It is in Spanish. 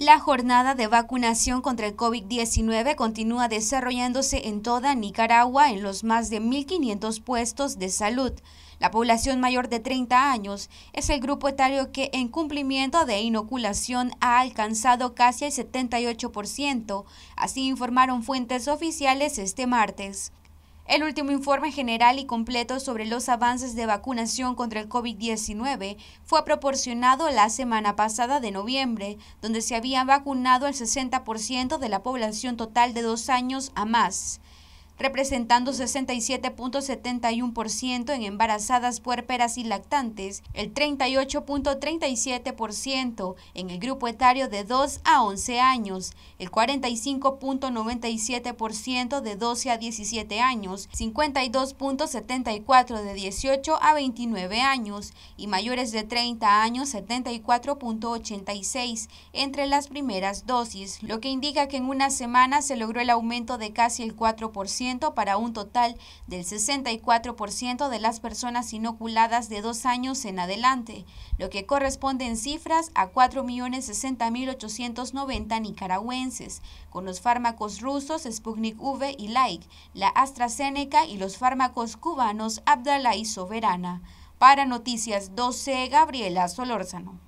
La jornada de vacunación contra el COVID-19 continúa desarrollándose en toda Nicaragua en los más de 1.500 puestos de salud. La población mayor de 30 años es el grupo etario que en cumplimiento de inoculación ha alcanzado casi el 78%, así informaron fuentes oficiales este martes. El último informe general y completo sobre los avances de vacunación contra el COVID-19 fue proporcionado la semana pasada de noviembre, donde se había vacunado el 60% de la población total de dos años a más representando 67.71% en embarazadas puerperas y lactantes, el 38.37% en el grupo etario de 2 a 11 años, el 45.97% de 12 a 17 años, 52.74% de 18 a 29 años y mayores de 30 años 74.86 entre las primeras dosis, lo que indica que en una semana se logró el aumento de casi el 4% para un total del 64% de las personas inoculadas de dos años en adelante, lo que corresponde en cifras a 4.060.890 nicaragüenses, con los fármacos rusos Sputnik V y Laik, la AstraZeneca y los fármacos cubanos Abdala y Soberana. Para Noticias 12, Gabriela Solórzano.